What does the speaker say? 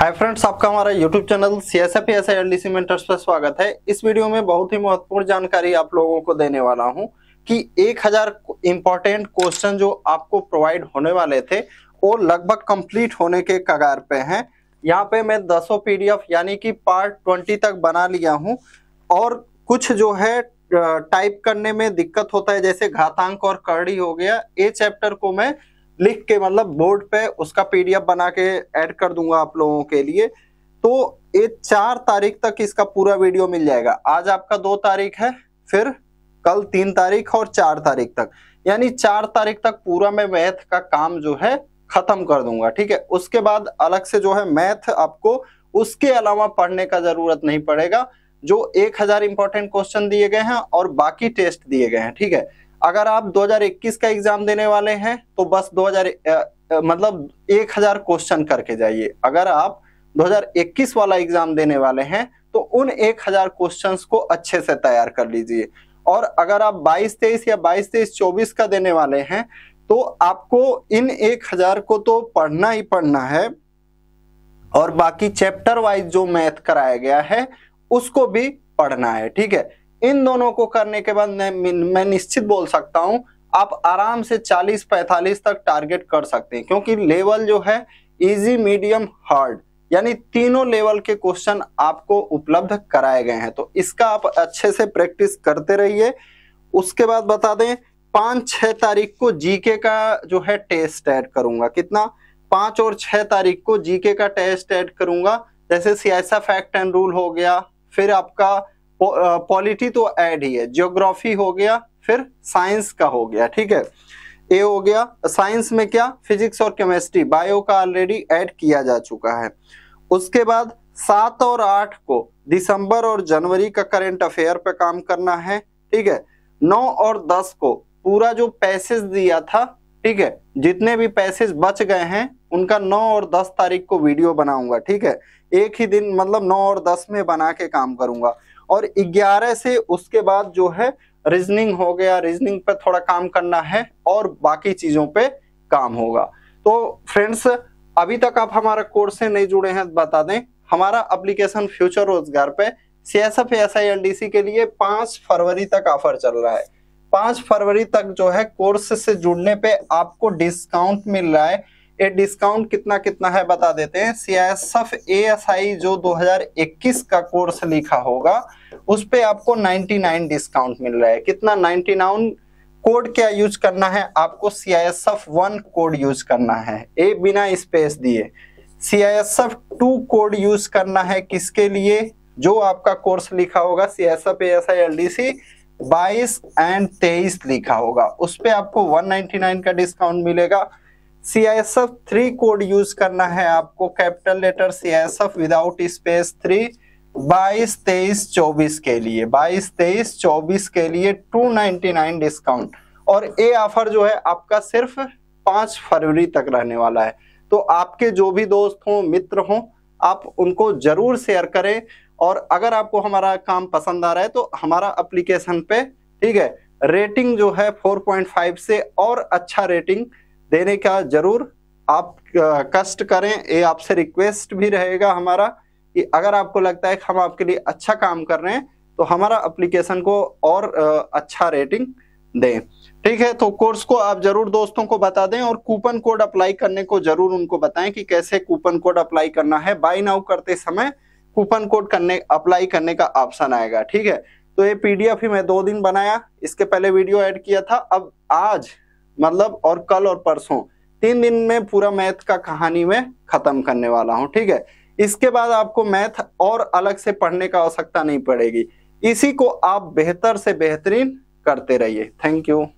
हाय friends आपका हमारा YouTube channel C S F S I C mentors पर स्वागत है इस वीडियो में बहुत ही महत्वपूर्ण जानकारी आप लोगों को देने वाला हूं कि 1000 हजार इंपॉर्टेंट क्वेश्चन जो आपको प्रोवाइड होने वाले थे वो लगभग कंप्लीट होने के कगार पे हैं यहां पे मैं दसों पीडीएफ यानी कि पार्ट ट्वेंटी तक बना लिया हूँ और कुछ जो है टाइप करने में दिक्कत होता है जैसे घातांक और करड़ी हो गया ये चैप्टर को मैं लिख के मतलब बोर्ड पे उसका पीडीएफ बना के ऐड कर दूंगा आप लोगों के लिए तो ये चार तारीख तक इसका पूरा वीडियो मिल जाएगा आज आपका दो तारीख है फिर कल तीन तारीख और चार तारीख तक यानी चार तारीख तक पूरा मैं मैथ का काम जो है खत्म कर दूंगा ठीक है उसके बाद अलग से जो है मैथ आपको उसके अलावा पढ़ने का जरूरत नहीं पड़ेगा जो एक हजार इंपॉर्टेंट क्वेश्चन दिए गए हैं और बाकी टेस्ट दिए गए हैं ठीक है अगर आप 2021 का एग्जाम देने वाले हैं तो बस 2000 मतलब 1000 क्वेश्चन करके जाइए अगर आप 2021 वाला एग्जाम देने वाले हैं तो उन 1000 क्वेश्चन को अच्छे से तैयार कर लीजिए और अगर आप 22 तेईस या 22 तेईस 24 का देने वाले हैं तो आपको इन 1000 को तो पढ़ना ही पढ़ना है और बाकी चैप्टर वाइज जो मैथ कराया गया है उसको भी पढ़ना है ठीक है इन दोनों को करने के बाद मैं निश्चित बोल सकता हूं आप आराम से 40-45 तक टारगेट कर सकते हैं क्योंकि लेवल जो है इजी मीडियम हार्ड यानी तीनों लेवल के क्वेश्चन आपको उपलब्ध कराए गए हैं तो इसका आप अच्छे से प्रैक्टिस करते रहिए उसके बाद बता दें पांच छह तारीख को जीके का जो है टेस्ट ऐड करूंगा कितना पांच और छह तारीख को जीके का टेस्ट ऐड करूंगा जैसे सियासा फैक्ट एंड रूल हो गया फिर आपका पॉलिटी तो ऐड ही है ज्योग्राफी हो गया फिर साइंस का हो गया ठीक है ए हो गया साइंस में क्या फिजिक्स और केमिस्ट्री बायो का ऑलरेडी ऐड किया जा चुका है उसके बाद सात और आठ को दिसंबर और जनवरी का करेंट अफेयर पे काम करना है ठीक है नौ और दस को पूरा जो पैसेज दिया था ठीक है जितने भी पैसेज बच गए हैं उनका 9 और 10 तारीख को वीडियो बनाऊंगा ठीक है एक ही दिन मतलब 9 और 10 में बना के काम करूंगा और 11 से उसके बाद जो है रीजनिंग हो गया रीजनिंग पे थोड़ा काम करना है और बाकी चीज़ों पे काम होगा तो फ्रेंड्स अभी तक आप हमारा कोर्स से नहीं जुड़े हैं बता दें हमारा अप्लीकेशन फ्यूचर रोजगार पे C S F S I L D C के लिए पांच फरवरी तक ऑफर चल रहा है पांच फरवरी तक जो है कोर्स से जुड़ने पे आपको डिस्काउंट मिल रहा है ये डिस्काउंट कितना कितना है बता देते हैं C S F S I जो 2021 का कोर्स लिखा होगा उस पर आपको 99 डिस्काउंट मिल रहा है कितना 99 कोड क्या यूज करना है आपको C I S F one code use करना है ए बिना स्पेस दिए C I S F two code use करना है किसके लिए जो आपका कोर्स लिखा होगा C S S F A I L D C बाईस एंड तेईस लिखा होगा उस पर आपको 199 का डिस्काउंट मिलेगा C I S F three code use करना है आपको capital letter C I S F without space three बाईस तेईस चौबीस के लिए बाईस तेईस चौबीस के लिए टू नाइनटी नाइन डिस्काउंट और ये ऑफर जो है आपका सिर्फ पांच फरवरी तक रहने वाला है तो आपके जो भी दोस्त हों मित्र हों आप उनको जरूर शेयर करें और अगर आपको हमारा काम पसंद आ रहा है तो हमारा अप्लीकेशन पे ठीक है रेटिंग जो है 4.5 से और अच्छा रेटिंग देने का जरूर आप कष्ट करें ये आपसे रिक्वेस्ट भी रहेगा हमारा कि अगर आपको लगता है कि हम आपके लिए अच्छा काम कर रहे हैं तो हमारा अप्लीकेशन को और अच्छा रेटिंग दें ठीक है तो कोर्स को आप जरूर दोस्तों को बता दें और कूपन कोड अप्लाई करने को जरूर उनको बताएं कि कैसे कूपन कोड अप्लाई करना है बाई नाउ करते समय कूपन कोड करने अप्लाई करने का ऑप्शन आएगा ठीक है तो ये पीडीएफ ही मैं दो दिन बनाया इसके पहले वीडियो ऐड किया था अब आज मतलब और कल और परसों तीन दिन में पूरा मैथ का कहानी में खत्म करने वाला हूँ ठीक है इसके बाद आपको मैथ और अलग से पढ़ने का आवश्यकता नहीं पड़ेगी इसी को आप बेहतर से बेहतरीन करते रहिए थैंक यू